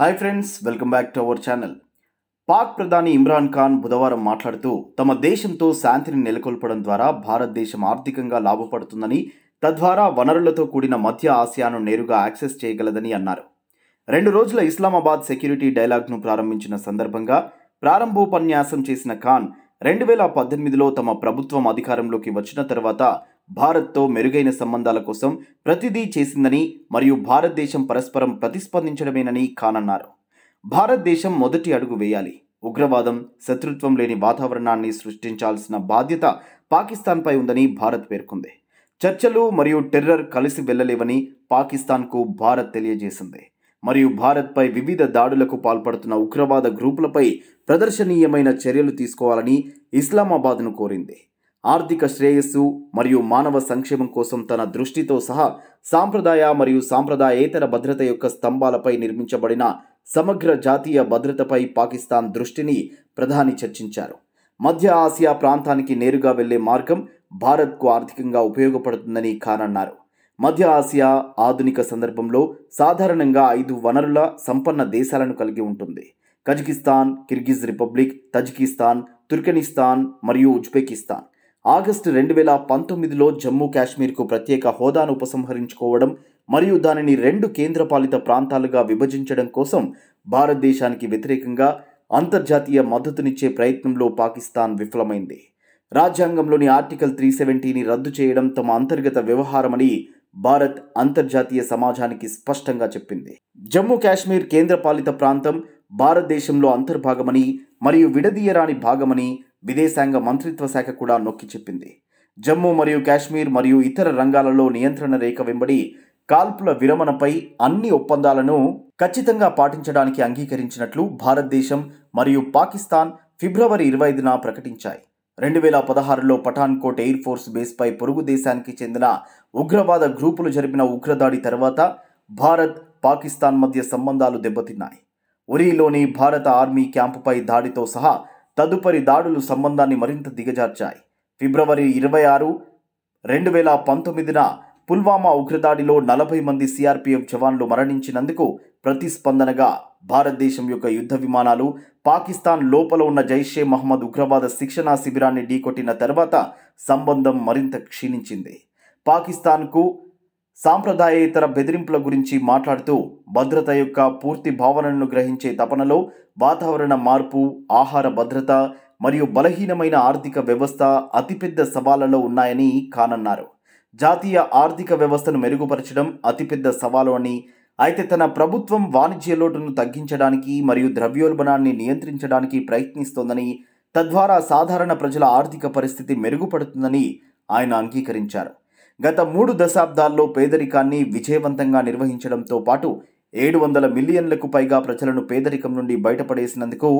hi friends welcome back to our channel Pak ప్రధాని ఇమ్రాన్ ఖాన్ బుధవారం మాట్లాడుతూ తమ దేశంతో శాంతిని నెలకొల్పడం ద్వారా భారతదేశం ఆర్థికంగా లాభపడుతుందని తద్వారా వనరులతో కూడిన మధ్య ఆసియాను నేరుగా యాక్సెస్ చేయగలదని అన్నారు రెండు రోజుల ఇస్లామాబాద్ సెక్యూరిటీ డైలాగ్ను ప్రారంభించిన సందర్భంగా ప్రారంభోపన్యాసం చేసిన ఖాన్ రెండు వేల పద్దెనిమిదిలో తమ ప్రభుత్వం అధికారంలోకి వచ్చిన తర్వాత భారత్తో మెరుగైన సంబంధాల కోసం ప్రతిదీ చేసిందని మరియు భారతదేశం పరస్పరం ప్రతిస్పందించడమేనని ఖాన్ భారతదేశం మొదటి అడుగు వేయాలి ఉగ్రవాదం శత్రుత్వం లేని వాతావరణాన్ని సృష్టించాల్సిన బాధ్యత పాకిస్తాన్పై ఉందని భారత్ పేర్కొంది చర్చలు మరియు టెర్రర్ కలిసి వెళ్ళలేవని పాకిస్తాన్కు భారత్ తెలియజేసింది మరియు భారత్పై వివిధ దాడులకు పాల్పడుతున్న ఉగ్రవాద గ్రూపులపై ప్రదర్శనీయమైన చర్యలు తీసుకోవాలని ఇస్లామాబాద్ను కోరింది ఆర్థిక శ్రేయస్సు మరియు మానవ సంక్షేమం కోసం తన దృష్టితో సహా సాంప్రదాయ మరియు సాంప్రదాయేతర భద్రత యొక్క స్తంభాలపై నిర్మించబడిన సమగ్ర జాతీయ భద్రతపై పాకిస్తాన్ దృష్టిని ప్రధాని చర్చించారు మధ్య ఆసియా ప్రాంతానికి నేరుగా వెళ్లే మార్గం భారత్కు ఆర్థికంగా ఉపయోగపడుతుందని ఖాన్ అన్నారు మధ్య ఆసియా ఆధునిక సందర్భంలో సాధారణంగా ఐదు వనరుల సంపన్న దేశాలను కలిగి ఉంటుంది Kazakhstan Kyrgyz Republic Tajikistan Turkmenistan మరియు ఉజ్బెకిస్తాన్ ఆగస్టు రెండు వేల పంతొమ్మిదిలో జమ్మూ కాశ్మీర్కు ప్రత్యేక హోదాను ఉపసంహరించుకోవడం మరియు దానిని రెండు కేంద్రపాలిత ప్రాంతాలుగా విభజించడం కోసం భారతదేశానికి వ్యతిరేకంగా అంతర్జాతీయ మద్దతునిచ్చే ప్రయత్నంలో పాకిస్తాన్ విఫలమైంది రాజ్యాంగంలోని ఆర్టికల్ త్రీ సెవెంటీని రద్దు చేయడం తమ అంతర్గత వ్యవహారమని భారత్ అంతర్జాతీయ సమాజానికి స్పష్టంగా చెప్పింది జమ్మూ కాశ్మీర్ కేంద్రపాలిత ప్రాంతం భారతదేశంలో అంతర్భాగమని మరియు విడదీయరాని భాగమని విదేశాంగ మంత్రిత్వ శాఖ కూడా నొక్కి చెప్పింది జమ్మూ మరియు కాశ్మీర్ మరియు ఇతర రంగాలలో నియంత్రణ రేఖ వెంబడి కాల్పుల విరమణపై అన్ని ఒప్పందాలను ఖచ్చితంగా పాటించడానికి అంగీకరించినట్లు భారతదేశం మరియు పాకిస్తాన్ ఫిబ్రవరి ఇరవై ఐదున ప్రకటించాయి రెండు వేల పదహారులో పఠాన్కోట్ ఎయిర్ ఫోర్స్ బేస్పై పొరుగు దేశానికి చెందిన ఉగ్రవాద గ్రూపులు జరిపిన ఉగ్రదాడి తర్వాత భారత్ పాకిస్తాన్ మధ్య సంబంధాలు దెబ్బతిన్నాయి ఉరీలోని భారత ఆర్మీ క్యాంపుపై దాడితో సహా తదుపరి దాడులు సంబంధాన్ని మరింత దిగజార్చాయి ఫిబ్రవరి ఇరవై ఆరు రెండు వేల పంతొమ్మిదిన పుల్వామా ఉగ్రదాడిలో నలభై మంది సిఆర్పిఎఫ్ జవాన్లు మరణించినందుకు ప్రతిస్పందనగా భారతదేశం యొక్క యుద్ధ విమానాలు పాకిస్తాన్ లోపల ఉన్న జైషే మహమ్మద్ ఉగ్రవాద శిక్షణా శిబిరాన్ని ఢీకొట్టిన తర్వాత సంబంధం మరింత క్షీణించింది పాకిస్తాన్కు సాంప్రదాయేతర బెదిరింపుల గురించి మాట్లాడుతూ భద్రత యొక్క పూర్తి భావనను గ్రహించే తపనలో వాతావరణ మార్పు ఆహార భద్రత మరియు బలహీనమైన ఆర్థిక వ్యవస్థ అతిపెద్ద సవాళ్లలో ఉన్నాయని కానన్నారు జాతీయ ఆర్థిక వ్యవస్థను మెరుగుపరచడం అతిపెద్ద సవాలు అని అయితే తన ప్రభుత్వం వాణిజ్య లోటును తగ్గించడానికి మరియు ద్రవ్యోల్బణాన్ని నియంత్రించడానికి ప్రయత్నిస్తోందని తద్వారా సాధారణ ప్రజల ఆర్థిక పరిస్థితి మెరుగుపడుతుందని ఆయన అంగీకరించారు గత మూడు దశాబ్దాల్లో పేదరికాన్ని విజయవంతంగా నిర్వహించడంతో పాటు ఏడు వందల మిలియన్లకు పైగా ప్రజలను పేదరికం నుండి బయటపడేసినందుకు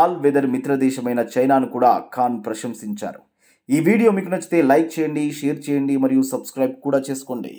ఆల్ వెదర్ మిత్రదేశమైన చైనాను కూడా ఖాన్ ప్రశంసించారు ఈ వీడియో మీకు నచ్చితే లైక్ చేయండి షేర్ చేయండి మరియు సబ్స్క్రైబ్ కూడా చేసుకోండి